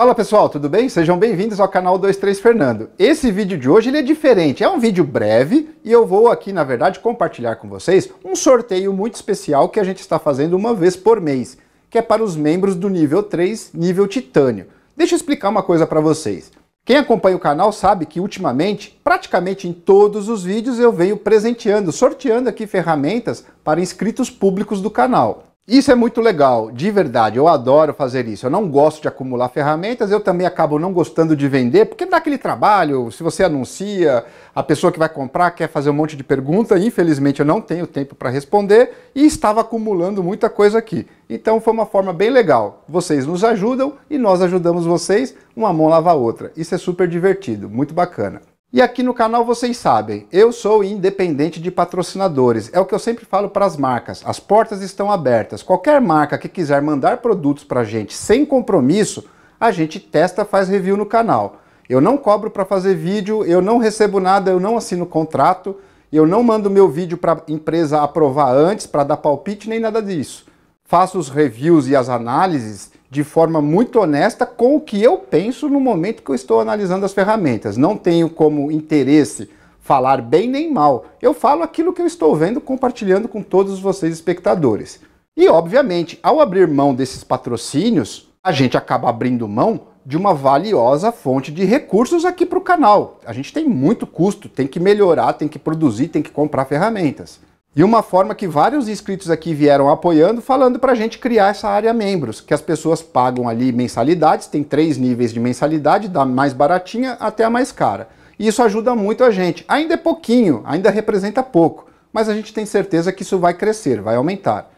Fala pessoal, tudo bem? Sejam bem-vindos ao canal 23 Fernando. Esse vídeo de hoje ele é diferente, é um vídeo breve e eu vou aqui, na verdade, compartilhar com vocês um sorteio muito especial que a gente está fazendo uma vez por mês, que é para os membros do nível 3, nível titânio. Deixa eu explicar uma coisa para vocês. Quem acompanha o canal sabe que ultimamente, praticamente em todos os vídeos, eu venho presenteando, sorteando aqui ferramentas para inscritos públicos do canal. Isso é muito legal, de verdade, eu adoro fazer isso. Eu não gosto de acumular ferramentas, eu também acabo não gostando de vender, porque dá aquele trabalho, se você anuncia, a pessoa que vai comprar quer fazer um monte de pergunta, infelizmente eu não tenho tempo para responder e estava acumulando muita coisa aqui. Então foi uma forma bem legal. Vocês nos ajudam e nós ajudamos vocês, uma mão lava a outra. Isso é super divertido, muito bacana. E aqui no canal vocês sabem, eu sou independente de patrocinadores. É o que eu sempre falo para as marcas. As portas estão abertas. Qualquer marca que quiser mandar produtos para a gente sem compromisso, a gente testa, faz review no canal. Eu não cobro para fazer vídeo, eu não recebo nada, eu não assino contrato, eu não mando meu vídeo para empresa aprovar antes, para dar palpite, nem nada disso. Faço os reviews e as análises de forma muito honesta com o que eu penso no momento que eu estou analisando as ferramentas. Não tenho como interesse falar bem nem mal. Eu falo aquilo que eu estou vendo, compartilhando com todos vocês espectadores. E obviamente, ao abrir mão desses patrocínios, a gente acaba abrindo mão de uma valiosa fonte de recursos aqui para o canal. A gente tem muito custo, tem que melhorar, tem que produzir, tem que comprar ferramentas. E uma forma que vários inscritos aqui vieram apoiando, falando para a gente criar essa área membros, que as pessoas pagam ali mensalidades, tem três níveis de mensalidade, da mais baratinha até a mais cara. E isso ajuda muito a gente. Ainda é pouquinho, ainda representa pouco, mas a gente tem certeza que isso vai crescer, vai aumentar.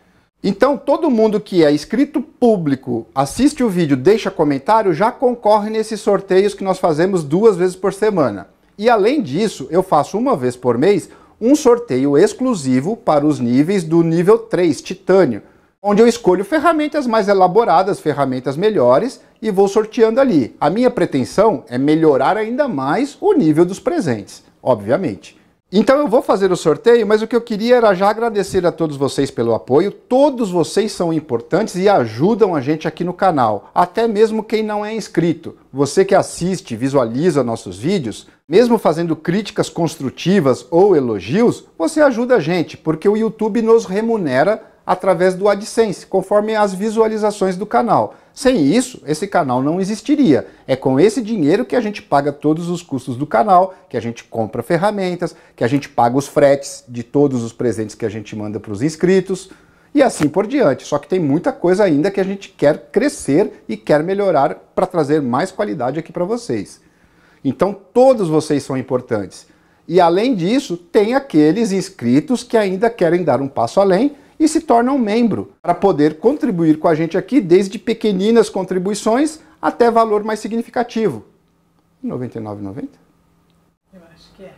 Então, todo mundo que é inscrito público, assiste o vídeo, deixa comentário, já concorre nesses sorteios que nós fazemos duas vezes por semana. E além disso, eu faço uma vez por mês um sorteio exclusivo para os níveis do nível 3, Titânio, onde eu escolho ferramentas mais elaboradas, ferramentas melhores e vou sorteando ali. A minha pretensão é melhorar ainda mais o nível dos presentes, obviamente. Então eu vou fazer o sorteio, mas o que eu queria era já agradecer a todos vocês pelo apoio. Todos vocês são importantes e ajudam a gente aqui no canal, até mesmo quem não é inscrito. Você que assiste, visualiza nossos vídeos, mesmo fazendo críticas construtivas ou elogios, você ajuda a gente, porque o YouTube nos remunera através do AdSense, conforme as visualizações do canal. Sem isso, esse canal não existiria. É com esse dinheiro que a gente paga todos os custos do canal, que a gente compra ferramentas, que a gente paga os fretes de todos os presentes que a gente manda para os inscritos e assim por diante. Só que tem muita coisa ainda que a gente quer crescer e quer melhorar para trazer mais qualidade aqui para vocês. Então todos vocês são importantes. E além disso, tem aqueles inscritos que ainda querem dar um passo além e se torna um membro para poder contribuir com a gente aqui, desde pequeninas contribuições até valor mais significativo. R$ 99,90? Eu acho que é.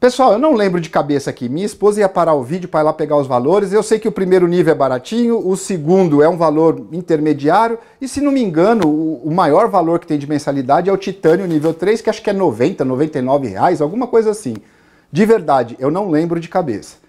Pessoal, eu não lembro de cabeça aqui. Minha esposa ia parar o vídeo para ir lá pegar os valores. Eu sei que o primeiro nível é baratinho, o segundo é um valor intermediário. E se não me engano, o maior valor que tem de mensalidade é o Titânio nível 3, que acho que é 90, 99 reais, alguma coisa assim. De verdade, eu não lembro de cabeça.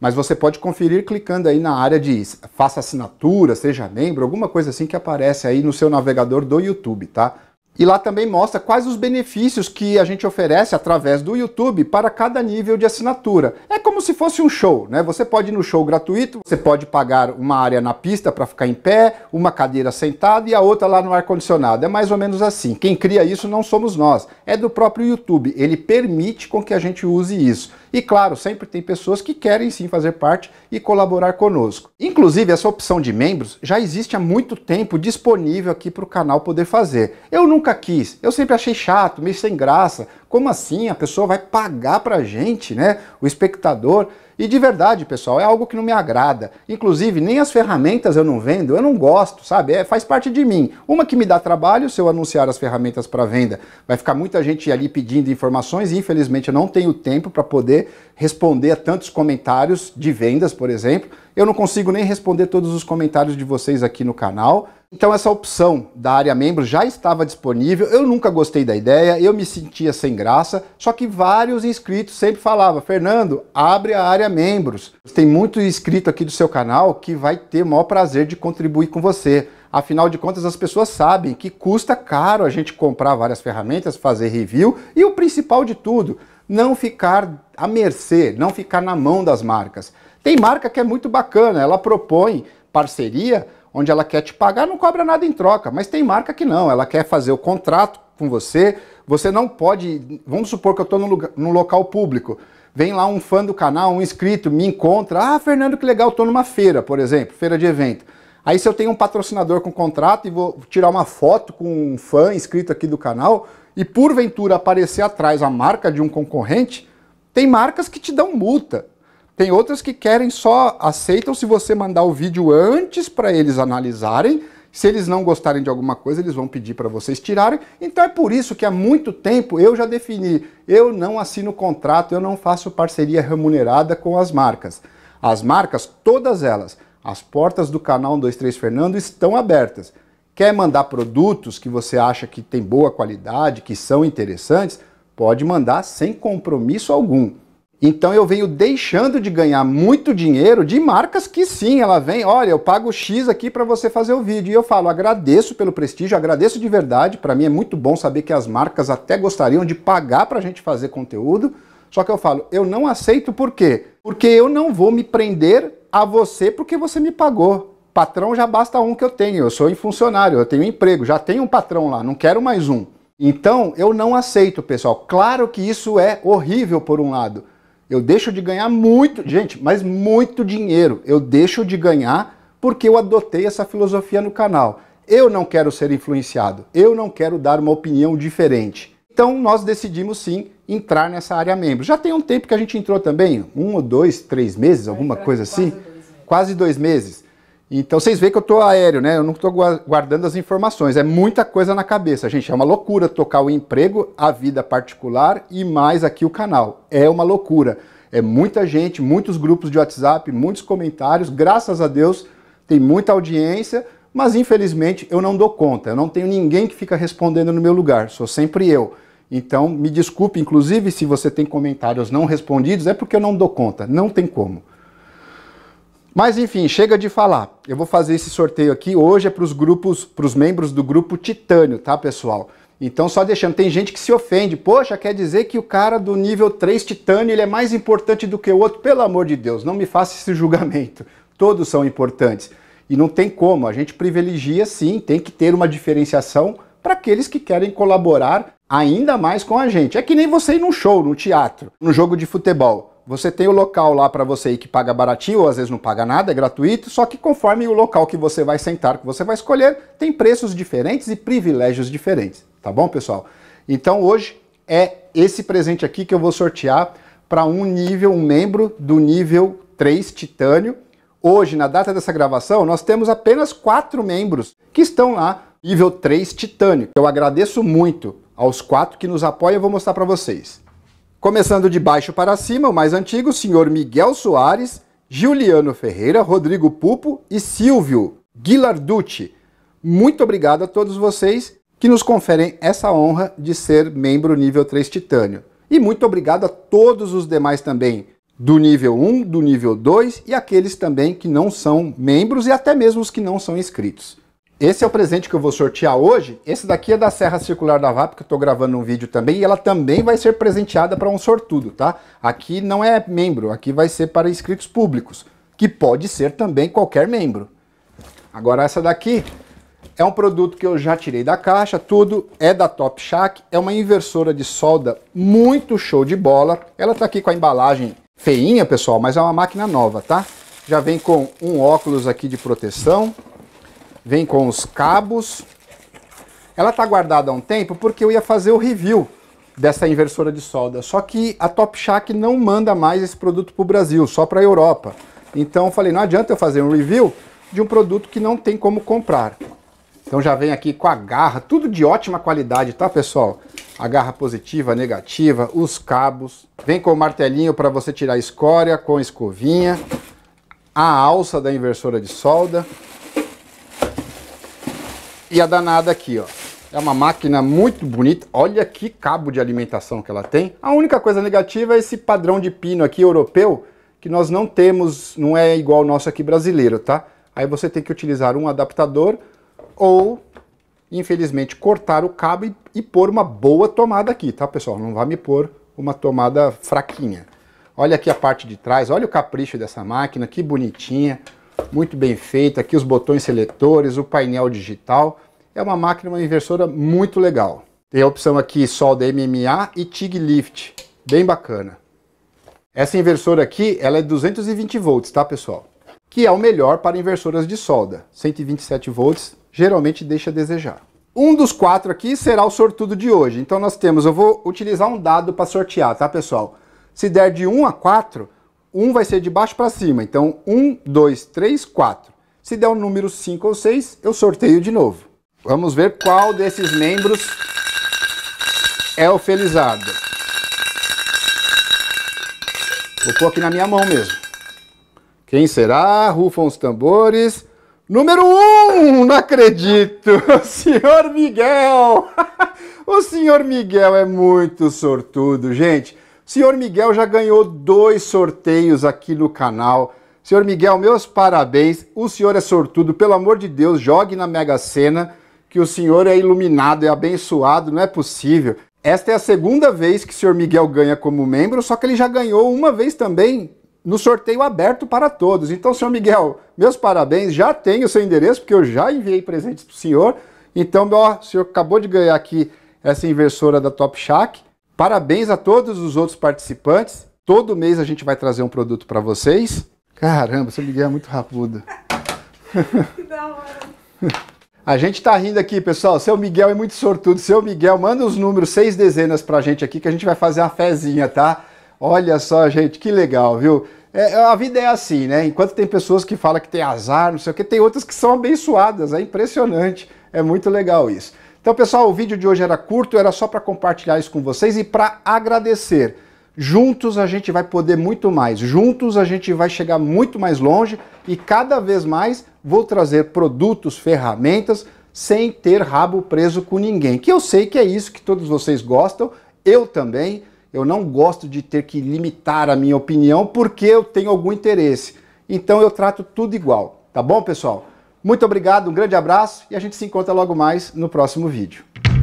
Mas você pode conferir clicando aí na área de faça assinatura, seja membro, alguma coisa assim que aparece aí no seu navegador do YouTube, tá? E lá também mostra quais os benefícios que a gente oferece através do YouTube para cada nível de assinatura. É como se fosse um show, né? Você pode ir no show gratuito, você pode pagar uma área na pista para ficar em pé, uma cadeira sentada e a outra lá no ar-condicionado. É mais ou menos assim. Quem cria isso não somos nós, é do próprio YouTube. Ele permite com que a gente use isso. E claro, sempre tem pessoas que querem sim fazer parte e colaborar conosco. Inclusive, essa opção de membros já existe há muito tempo disponível aqui para o canal poder fazer. Eu nunca nunca quis. Eu sempre achei chato, meio sem graça, como assim? A pessoa vai pagar pra gente, né? O espectador. E de verdade, pessoal, é algo que não me agrada. Inclusive, nem as ferramentas eu não vendo, eu não gosto, sabe? É, faz parte de mim. Uma que me dá trabalho, se eu anunciar as ferramentas para venda, vai ficar muita gente ali pedindo informações e infelizmente eu não tenho tempo para poder responder a tantos comentários de vendas, por exemplo. Eu não consigo nem responder todos os comentários de vocês aqui no canal. Então essa opção da área membro já estava disponível. Eu nunca gostei da ideia, eu me sentia sem graça graça, só que vários inscritos sempre falavam, Fernando, abre a área membros. Tem muito inscrito aqui do seu canal que vai ter o maior prazer de contribuir com você. Afinal de contas, as pessoas sabem que custa caro a gente comprar várias ferramentas, fazer review e o principal de tudo, não ficar à mercê, não ficar na mão das marcas. Tem marca que é muito bacana, ela propõe parceria, onde ela quer te pagar, não cobra nada em troca. Mas tem marca que não, ela quer fazer o contrato com você, você não pode. Vamos supor que eu estou num, no local público. Vem lá um fã do canal, um inscrito, me encontra. Ah, Fernando, que legal, estou numa feira, por exemplo, feira de evento. Aí se eu tenho um patrocinador com contrato e vou tirar uma foto com um fã inscrito aqui do canal e porventura aparecer atrás a marca de um concorrente, tem marcas que te dão multa. Tem outras que querem só aceitam se você mandar o vídeo antes para eles analisarem se eles não gostarem de alguma coisa, eles vão pedir para vocês tirarem. Então é por isso que há muito tempo eu já defini, eu não assino contrato, eu não faço parceria remunerada com as marcas. As marcas, todas elas, as portas do canal 123 Fernando estão abertas. Quer mandar produtos que você acha que tem boa qualidade, que são interessantes? Pode mandar sem compromisso algum. Então eu venho deixando de ganhar muito dinheiro de marcas que sim, ela vem, olha, eu pago X aqui para você fazer o vídeo. E eu falo, agradeço pelo prestígio, agradeço de verdade. Para mim é muito bom saber que as marcas até gostariam de pagar para a gente fazer conteúdo. Só que eu falo, eu não aceito por quê? Porque eu não vou me prender a você porque você me pagou. Patrão já basta um que eu tenho, eu sou funcionário, eu tenho emprego, já tenho um patrão lá, não quero mais um. Então eu não aceito, pessoal. Claro que isso é horrível por um lado eu deixo de ganhar muito, gente, mas muito dinheiro. Eu deixo de ganhar porque eu adotei essa filosofia no canal. Eu não quero ser influenciado, eu não quero dar uma opinião diferente. Então nós decidimos sim entrar nessa área membro. Já tem um tempo que a gente entrou também, um ou dois, três meses, alguma coisa assim. Quase dois meses. Então vocês veem que eu estou aéreo, né? Eu não estou guardando as informações. É muita coisa na cabeça, gente. É uma loucura tocar o emprego, a vida particular e mais aqui o canal. É uma loucura. É muita gente, muitos grupos de WhatsApp, muitos comentários. Graças a Deus tem muita audiência, mas infelizmente eu não dou conta. Eu não tenho ninguém que fica respondendo no meu lugar. Sou sempre eu. Então me desculpe, inclusive, se você tem comentários não respondidos, é porque eu não dou conta. Não tem como. Mas enfim, chega de falar. Eu vou fazer esse sorteio aqui hoje é para os grupos, para os membros do grupo Titânio, tá, pessoal? Então só deixando, tem gente que se ofende. Poxa, quer dizer que o cara do nível 3 Titânio, ele é mais importante do que o outro? Pelo amor de Deus, não me faça esse julgamento. Todos são importantes. E não tem como, a gente privilegia sim, tem que ter uma diferenciação para aqueles que querem colaborar ainda mais com a gente. É que nem você ir num show, num teatro, num jogo de futebol você tem o local lá para você ir que paga baratinho, ou às vezes não paga nada, é gratuito, só que conforme o local que você vai sentar, que você vai escolher, tem preços diferentes e privilégios diferentes, tá bom, pessoal? Então hoje é esse presente aqui que eu vou sortear para um nível, um membro do nível 3 titânio. Hoje, na data dessa gravação, nós temos apenas quatro membros que estão lá, nível 3 titânio. Eu agradeço muito aos quatro que nos apoiam, e vou mostrar para vocês. Começando de baixo para cima, o mais antigo, o senhor Miguel Soares, Juliano Ferreira, Rodrigo Pupo e Silvio Guilarducci. Muito obrigado a todos vocês que nos conferem essa honra de ser membro nível 3 Titânio. E muito obrigado a todos os demais também, do nível 1, do nível 2 e aqueles também que não são membros e até mesmo os que não são inscritos. Esse é o presente que eu vou sortear hoje. Esse daqui é da Serra Circular da VAP, que eu estou gravando um vídeo também, e ela também vai ser presenteada para um sortudo, tá? Aqui não é membro, aqui vai ser para inscritos públicos, que pode ser também qualquer membro. Agora essa daqui é um produto que eu já tirei da caixa, tudo é da Top Shack, é uma inversora de solda muito show de bola. Ela está aqui com a embalagem feinha, pessoal, mas é uma máquina nova, tá? Já vem com um óculos aqui de proteção, Vem com os cabos. Ela tá guardada há um tempo porque eu ia fazer o review dessa inversora de solda. Só que a Top Shack não manda mais esse produto para o Brasil, só para a Europa. Então eu falei, não adianta eu fazer um review de um produto que não tem como comprar. Então já vem aqui com a garra, tudo de ótima qualidade, tá pessoal? A garra positiva, negativa, os cabos. Vem com o martelinho para você tirar a escória, com escovinha. A alça da inversora de solda. E a danada aqui, ó. É uma máquina muito bonita. Olha que cabo de alimentação que ela tem. A única coisa negativa é esse padrão de pino aqui europeu, que nós não temos, não é igual o nosso aqui brasileiro, tá? Aí você tem que utilizar um adaptador ou, infelizmente, cortar o cabo e, e pôr uma boa tomada aqui, tá, pessoal? Não vai me pôr uma tomada fraquinha. Olha aqui a parte de trás, olha o capricho dessa máquina, que bonitinha muito bem feita, aqui os botões seletores, o painel digital. É uma máquina, uma inversora muito legal. Tem a opção aqui solda MMA e TIG Lift, bem bacana. Essa inversora aqui, ela é 220 volts, tá pessoal? Que é o melhor para inversoras de solda. 127 volts geralmente deixa a desejar. Um dos quatro aqui será o sortudo de hoje. Então nós temos, eu vou utilizar um dado para sortear, tá pessoal? Se der de 1 a 4, 1 vai ser de baixo para cima. Então, 1, 2, 3, 4. Se der o um número 5 ou 6, eu sorteio de novo. Vamos ver qual desses membros é o felizardo. Vou pôr aqui na minha mão mesmo. Quem será? Rufam os tambores. Número 1! Um, não acredito! O senhor Miguel! O senhor Miguel é muito sortudo, gente. Senhor Miguel já ganhou dois sorteios aqui no canal. Senhor Miguel, meus parabéns. O senhor é sortudo, pelo amor de Deus, jogue na Mega Sena, que o senhor é iluminado, é abençoado, não é possível. Esta é a segunda vez que o senhor Miguel ganha como membro, só que ele já ganhou uma vez também no sorteio aberto para todos. Então, senhor Miguel, meus parabéns, já tenho o seu endereço, porque eu já enviei presentes para o senhor. Então, ó, o senhor acabou de ganhar aqui essa inversora da Top Shack. Parabéns a todos os outros participantes. Todo mês a gente vai trazer um produto para vocês. Caramba, seu Miguel é muito rapudo. que A gente tá rindo aqui, pessoal. Seu Miguel é muito sortudo. Seu Miguel, manda os números, seis dezenas pra gente aqui que a gente vai fazer a fezinha, tá? Olha só, gente, que legal, viu? É, a vida é assim, né? Enquanto tem pessoas que falam que tem azar, não sei o que, tem outras que são abençoadas. É impressionante. É muito legal isso. Então, pessoal, o vídeo de hoje era curto, era só para compartilhar isso com vocês e para agradecer. Juntos a gente vai poder muito mais, juntos a gente vai chegar muito mais longe e cada vez mais vou trazer produtos, ferramentas sem ter rabo preso com ninguém. Que eu sei que é isso que todos vocês gostam, eu também. Eu não gosto de ter que limitar a minha opinião porque eu tenho algum interesse. Então eu trato tudo igual, tá bom, pessoal? Muito obrigado, um grande abraço e a gente se encontra logo mais no próximo vídeo.